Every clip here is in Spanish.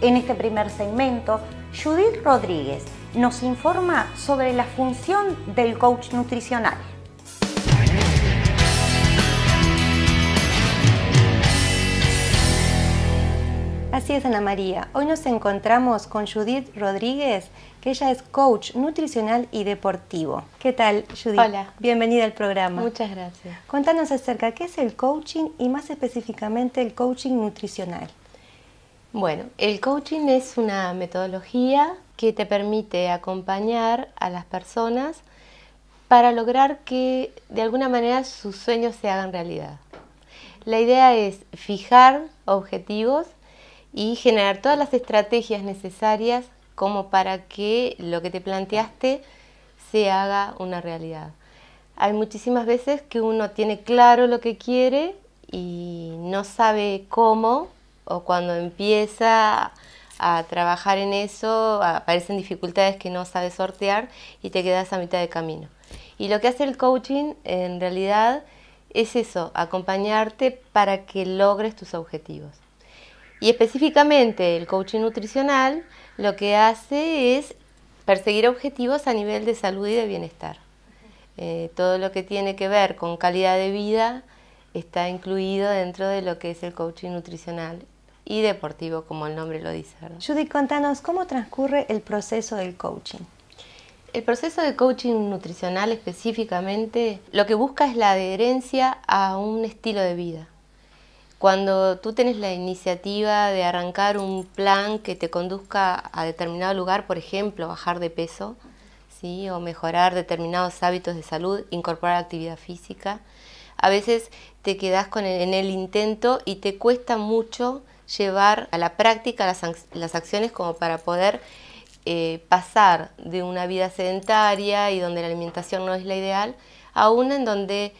En este primer segmento, Judith Rodríguez nos informa sobre la función del coach nutricional. Así es, Ana María. Hoy nos encontramos con Judith Rodríguez, que ella es coach nutricional y deportivo. ¿Qué tal, Judith? Hola. Bienvenida al programa. Muchas gracias. Cuéntanos acerca qué es el coaching y más específicamente el coaching nutricional. Bueno, el coaching es una metodología que te permite acompañar a las personas para lograr que de alguna manera sus sueños se hagan realidad. La idea es fijar objetivos y generar todas las estrategias necesarias como para que lo que te planteaste se haga una realidad. Hay muchísimas veces que uno tiene claro lo que quiere y no sabe cómo o cuando empieza a trabajar en eso, aparecen dificultades que no sabes sortear y te quedas a mitad de camino. Y lo que hace el coaching en realidad es eso, acompañarte para que logres tus objetivos. Y específicamente el coaching nutricional lo que hace es perseguir objetivos a nivel de salud y de bienestar. Eh, todo lo que tiene que ver con calidad de vida está incluido dentro de lo que es el coaching nutricional y deportivo, como el nombre lo dice. ¿verdad? Judy, contanos cómo transcurre el proceso del coaching. El proceso de coaching nutricional específicamente lo que busca es la adherencia a un estilo de vida. Cuando tú tienes la iniciativa de arrancar un plan que te conduzca a determinado lugar, por ejemplo, bajar de peso, ¿sí? o mejorar determinados hábitos de salud, incorporar actividad física, a veces te quedas con en el intento y te cuesta mucho llevar a la práctica las, acciones como para poder eh, pasar de una vida sedentaria y donde la alimentación no es la ideal a una en donde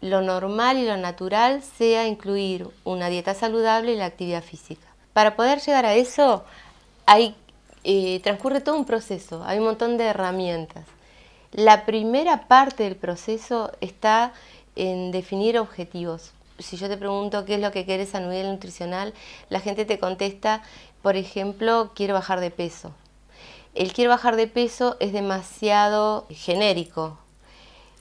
lo normal y lo natural sea incluir una dieta saludable y la actividad física. Para poder llegar a eso hay, eh, transcurre todo un proceso, hay un montón de herramientas. La primera parte del proceso está en definir objetivos si yo te pregunto qué es lo que quieres a nivel nutricional, la gente te contesta, por ejemplo, quiero bajar de peso. El quiero bajar de peso es demasiado genérico.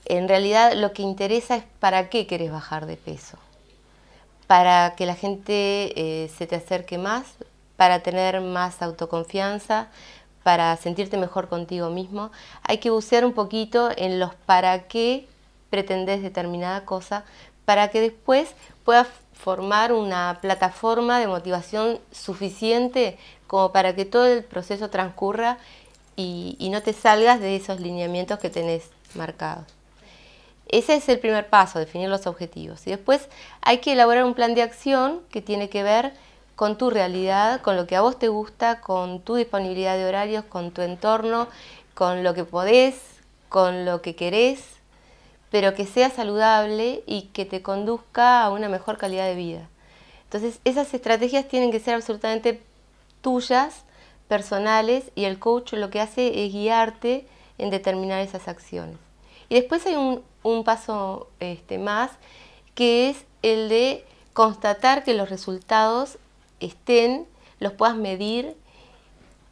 En realidad lo que interesa es para qué quieres bajar de peso. Para que la gente eh, se te acerque más, para tener más autoconfianza, para sentirte mejor contigo mismo. Hay que bucear un poquito en los para qué pretendes determinada cosa para que después puedas formar una plataforma de motivación suficiente como para que todo el proceso transcurra y, y no te salgas de esos lineamientos que tenés marcados. Ese es el primer paso, definir los objetivos. Y después hay que elaborar un plan de acción que tiene que ver con tu realidad, con lo que a vos te gusta, con tu disponibilidad de horarios, con tu entorno, con lo que podés, con lo que querés, pero que sea saludable y que te conduzca a una mejor calidad de vida. Entonces, esas estrategias tienen que ser absolutamente tuyas, personales, y el coach lo que hace es guiarte en determinar esas acciones. Y después hay un, paso este, más, que es el de constatar que los resultados estén, los puedas medir,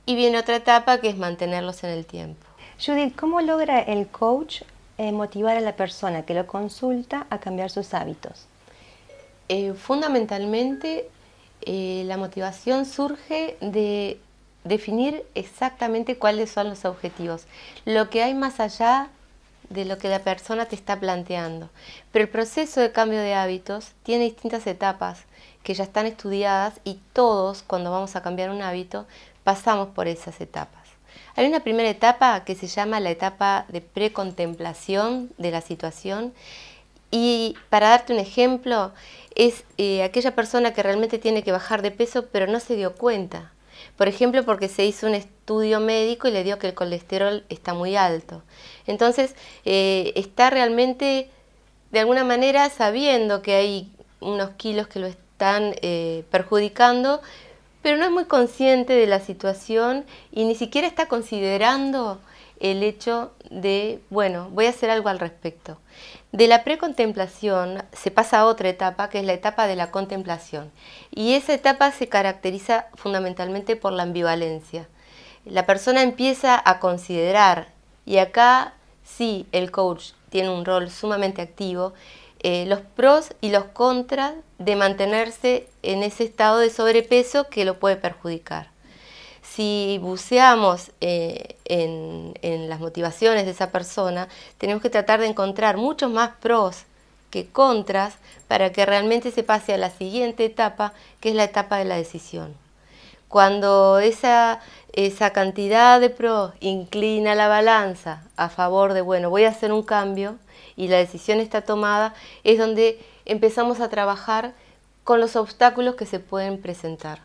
y viene otra etapa que es mantenerlos en el tiempo. Judith, ¿cómo logra el coach eh, motivar a la persona que lo consulta a cambiar sus hábitos? Eh, fundamentalmente, eh, la motivación surge de definir exactamente cuáles son los objetivos, lo que hay más allá de lo que la persona te está planteando. Pero el proceso de cambio de hábitos tiene distintas etapas que ya están estudiadas y todos cuando vamos a cambiar un hábito pasamos por esas etapas. Hay una primera etapa que se llama la etapa de precontemplación de la situación y para darte un ejemplo, es eh, aquella persona que realmente tiene que bajar de peso pero no se dio cuenta. Por ejemplo, porque se hizo un estudio médico y le dio que el colesterol está muy alto. Entonces, eh, está realmente, de alguna manera, sabiendo que hay unos kilos que lo están eh, perjudicando, pero no es muy consciente de la situación y ni siquiera está considerando el hecho de, bueno, voy a hacer algo al respecto. De la precontemplación se pasa a otra etapa, que es la etapa de la contemplación. Y esa etapa se caracteriza fundamentalmente por la ambivalencia. La persona empieza a considerar, y acá sí el coach tiene un rol sumamente activo, eh, los pros y los contras de mantenerse en ese estado de sobrepeso que lo puede perjudicar. Si buceamos eh, en las motivaciones de esa persona, tenemos que tratar de encontrar muchos más pros que contras para que realmente se pase a la siguiente etapa, que es la etapa de la decisión. Cuando esa, cantidad de pros inclina la balanza a favor de, bueno, voy a hacer un cambio y la decisión está tomada, es donde empezamos a trabajar con los obstáculos que se pueden presentar.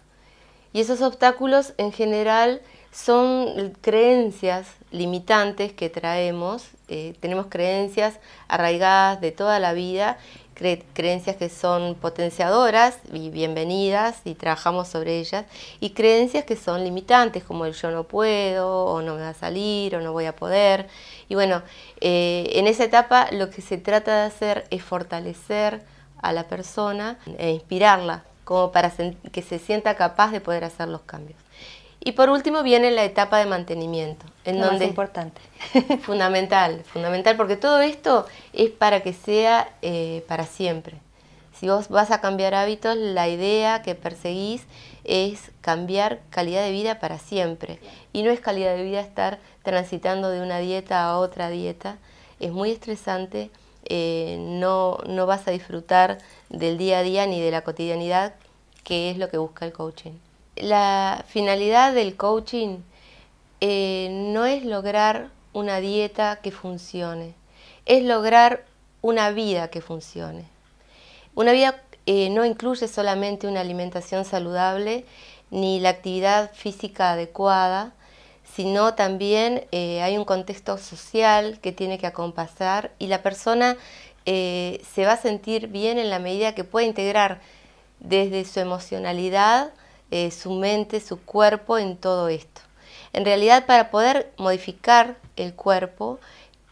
Y esos obstáculos en general son creencias limitantes que traemos, eh, tenemos creencias arraigadas de toda la vida creencias que son potenciadoras y bienvenidas y trabajamos sobre ellas, y creencias que son limitantes, como el yo no puedo, o no me va a salir, o no voy a poder. Y bueno, eh, en esa etapa lo que se trata de hacer es fortalecer a la persona e inspirarla como para que se sienta capaz de poder hacer los cambios. Y por último viene la etapa de mantenimiento, en importante. fundamental, fundamental, porque todo esto es para que sea eh, para siempre. Si vos vas a cambiar hábitos, la idea que perseguís es cambiar calidad de vida para siempre. Y no es calidad de vida estar transitando de una dieta a otra dieta. Es muy estresante, eh, no, no vas a disfrutar del día a día ni de la cotidianidad, que es lo que busca el coaching la finalidad del coaching eh, no es lograr una dieta que funcione, es lograr una vida que funcione. Una vida eh, no incluye solamente una alimentación saludable ni la actividad física adecuada, sino también eh, hay un contexto social que tiene que acompasar y la persona se va a sentir bien en la medida que pueda integrar desde su emocionalidad eh, su mente, su cuerpo en todo esto. En realidad, para poder modificar el cuerpo,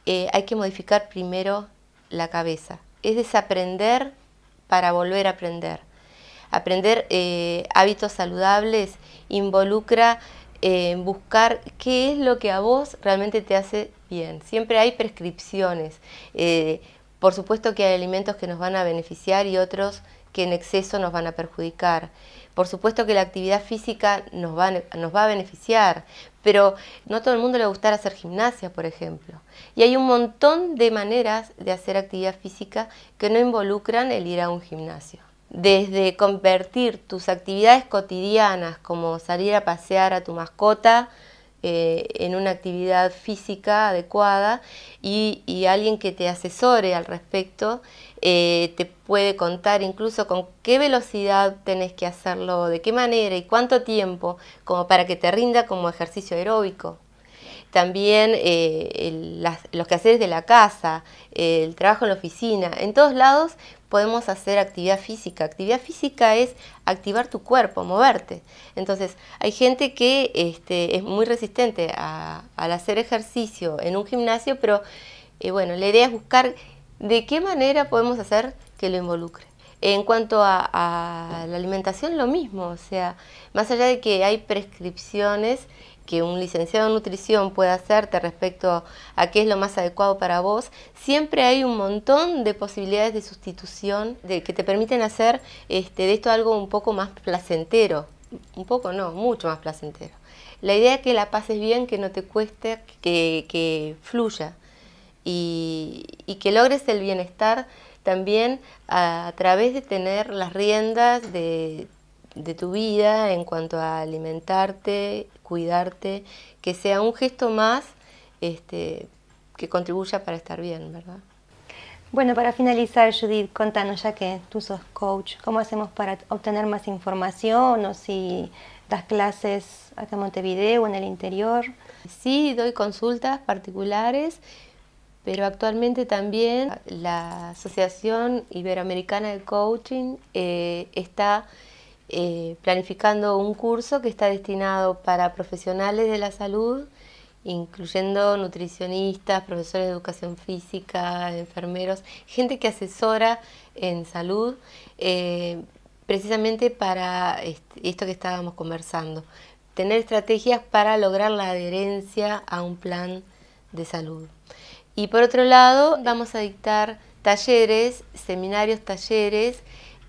eh, hay que modificar primero la cabeza. Es desaprender para volver a aprender. Aprender eh, hábitos saludables involucra eh, buscar qué es lo que a vos realmente te hace bien. Siempre hay prescripciones. por supuesto que hay alimentos que nos van a beneficiar y otros que en exceso nos van a perjudicar. Por supuesto que la actividad física nos va, a beneficiar, pero no a todo el mundo le va a gustar hacer gimnasia, por ejemplo. Y hay un montón de maneras de hacer actividad física que no involucran el ir a un gimnasio. Desde convertir tus actividades cotidianas como salir a pasear a tu mascota, eh, en una actividad física adecuada y, alguien que te asesore al respecto eh, te puede contar incluso con qué velocidad tenés que hacerlo, de qué manera y cuánto tiempo, como para que te rinda como ejercicio aeróbico. También eh, los quehaceres de la casa, el trabajo en la oficina, en todos lados podemos hacer actividad física. Actividad física es activar tu cuerpo, moverte. Entonces, hay gente que este, es muy resistente a, al hacer ejercicio en un gimnasio, pero eh, bueno, la idea es buscar de qué manera podemos hacer que lo involucre. En cuanto a la alimentación, lo mismo, o sea, más allá de que hay prescripciones, que un licenciado en nutrición pueda hacerte respecto a qué es lo más adecuado para vos, siempre hay un montón de posibilidades de sustitución de, que te permiten hacer este, de esto algo un poco más placentero, un poco no, mucho más placentero. La idea es que la pases bien, que no te cueste, que, fluya y, que logres el bienestar también a, través de tener las riendas de de tu vida en cuanto a alimentarte, cuidarte, que sea un gesto más este, que contribuya para estar bien, ¿verdad? Bueno, para finalizar, Judith, contanos, ya que tú sos coach, ¿cómo hacemos para obtener más información o si das clases acá en Montevideo o en el interior? Sí, doy consultas particulares, pero actualmente también la Asociación Iberoamericana de Coaching eh, está eh, planificando un curso que está destinado para profesionales de la salud, incluyendo nutricionistas, profesores de educación física, enfermeros, gente que asesora en salud, eh, precisamente para esto que estábamos conversando, tener estrategias para lograr la adherencia a un plan de salud. Y por otro lado, vamos a dictar talleres, seminarios, talleres,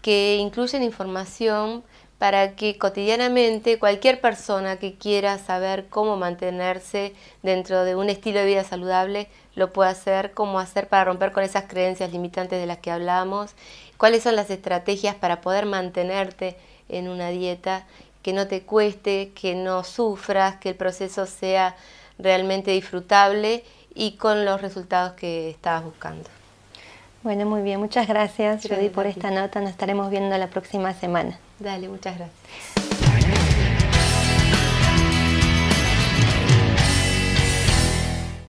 que incluyen información para que cotidianamente cualquier persona que quiera saber cómo mantenerse dentro de un estilo de vida saludable lo pueda hacer, cómo hacer para romper con esas creencias limitantes de las que hablamos, cuáles son las estrategias para poder mantenerte en una dieta que no te cueste, que no sufras, que el proceso sea realmente disfrutable y con los resultados que estabas buscando. Bueno, muy bien. Muchas gracias, gracias por esta nota. Nos estaremos viendo la próxima semana. Dale, muchas gracias.